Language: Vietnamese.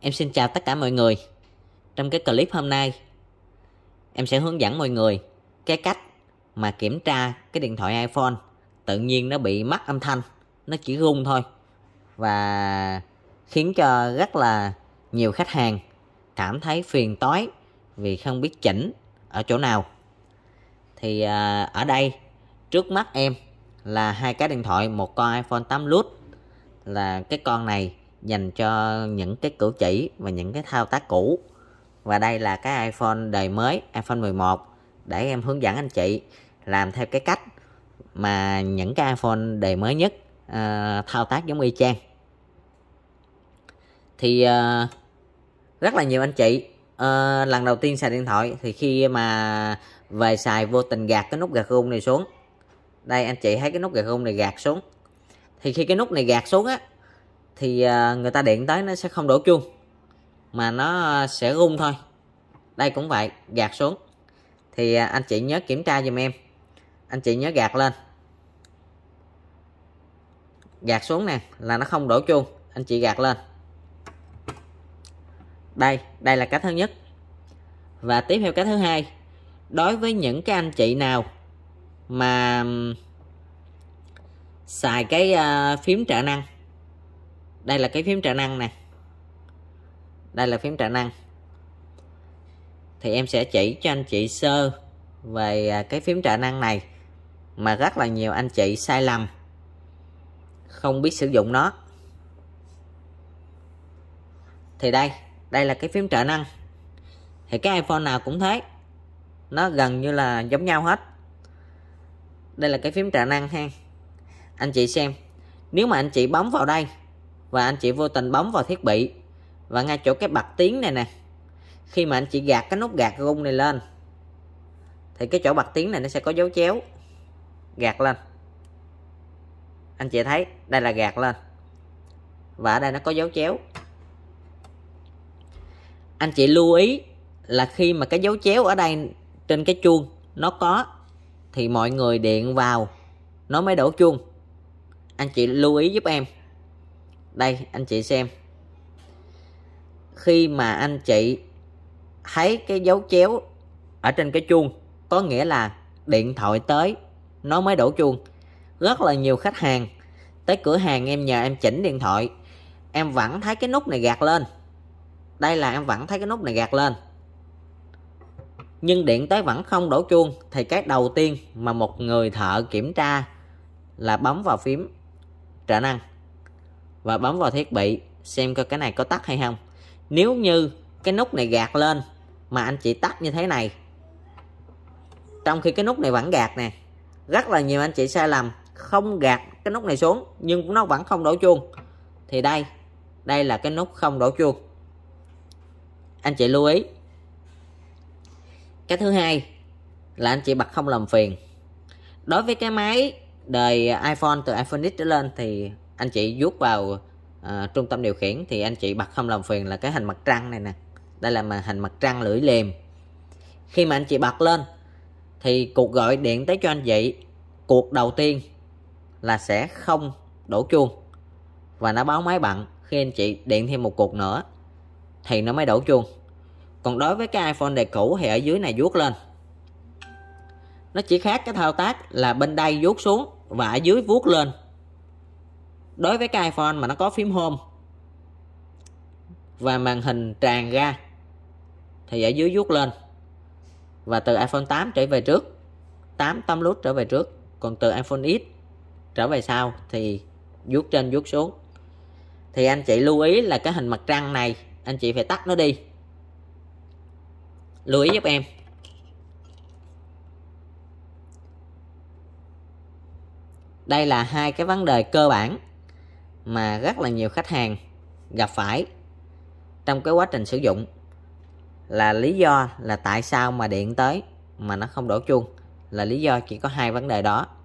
Em xin chào tất cả mọi người. Trong cái clip hôm nay, em sẽ hướng dẫn mọi người cái cách mà kiểm tra cái điện thoại iPhone tự nhiên nó bị mất âm thanh, nó chỉ rung thôi. Và khiến cho rất là nhiều khách hàng cảm thấy phiền toái vì không biết chỉnh ở chỗ nào. Thì à, ở đây trước mắt em là hai cái điện thoại, một con iPhone 8 Plus là cái con này dành cho những cái cử chỉ và những cái thao tác cũ và đây là cái iPhone đời mới iPhone 11 để em hướng dẫn anh chị làm theo cái cách mà những cái iPhone đời mới nhất uh, thao tác giống y chang thì uh, rất là nhiều anh chị uh, lần đầu tiên xài điện thoại thì khi mà về xài vô tình gạt cái nút gạt rung này xuống đây anh chị thấy cái nút gạt rung này gạt xuống thì khi cái nút này gạt xuống á thì à, người ta điện tới nó sẽ không đổ chuông mà nó à, sẽ rung thôi đây cũng vậy gạt xuống thì à, anh chị nhớ kiểm tra dùm em anh chị nhớ gạt lên gạt xuống nè là nó không đổ chuông anh chị gạt lên đây đây là cách thứ nhất và tiếp theo cách thứ hai đối với những cái anh chị nào mà xài cái phím trợ năng đây là cái phím trả năng nè đây là phím trả năng thì em sẽ chỉ cho anh chị sơ về à, cái phím trả năng này mà rất là nhiều anh chị sai lầm không biết sử dụng nó thì đây đây là cái phím trợ năng thì cái iPhone nào cũng thế nó gần như là giống nhau hết đây là cái phím trợ năng ha anh chị xem nếu mà anh chị bấm vào đây và anh chị vô tình bấm vào thiết bị và ngay chỗ cái bật tiếng này nè khi mà anh chị gạt cái nút gạt rung này lên thì cái chỗ bật tiếng này nó sẽ có dấu chéo gạt lên anh chị thấy đây là gạt lên và ở đây nó có dấu chéo anh chị lưu ý là khi mà cái dấu chéo ở đây trên cái chuông nó có thì mọi người điện vào nó mới đổ chuông anh chị lưu ý giúp em đây anh chị xem khi mà anh chị thấy cái dấu chéo ở trên cái chuông có nghĩa là điện thoại tới nó mới đổ chuông rất là nhiều khách hàng tới cửa hàng em nhờ em chỉnh điện thoại em vẫn thấy cái nút này gạt lên đây là em vẫn thấy cái nút này gạt lên nhưng điện tới vẫn không đổ chuông thì cái đầu tiên mà một người thợ kiểm tra là bấm vào phím trợ năng và bấm vào thiết bị xem coi cái này có tắt hay không nếu như cái nút này gạt lên mà anh chị tắt như thế này trong khi cái nút này vẫn gạt nè rất là nhiều anh chị sai lầm không gạt cái nút này xuống nhưng nó vẫn không đổ chuông thì đây đây là cái nút không đổ chuông anh chị lưu ý cái thứ hai là anh chị bật không làm phiền đối với cái máy đời iPhone từ iPhone X trở lên thì anh chị vuốt vào à, trung tâm điều khiển thì anh chị bật không làm phiền là cái hình mặt trăng này nè đây là mà hình mặt trăng lưỡi liềm khi mà anh chị bật lên thì cuộc gọi điện tới cho anh chị cuộc đầu tiên là sẽ không đổ chuông và nó báo máy bận khi anh chị điện thêm một cuộc nữa thì nó mới đổ chuông còn đối với cái iPhone đời cũ thì ở dưới này vuốt lên nó chỉ khác cái thao tác là bên đây vuốt xuống và ở dưới vuốt lên đối với cái iPhone mà nó có phím home và màn hình tràn ra thì ở dưới vuốt lên và từ iPhone 8 trở về trước 8 tâm lút trở về trước còn từ iPhone X trở về sau thì vuốt trên vuốt xuống thì anh chị lưu ý là cái hình mặt trăng này anh chị phải tắt nó đi lưu ý giúp em đây là hai cái vấn đề cơ bản mà rất là nhiều khách hàng gặp phải trong cái quá trình sử dụng là lý do là tại sao mà điện tới mà nó không đổ chuông là lý do chỉ có hai vấn đề đó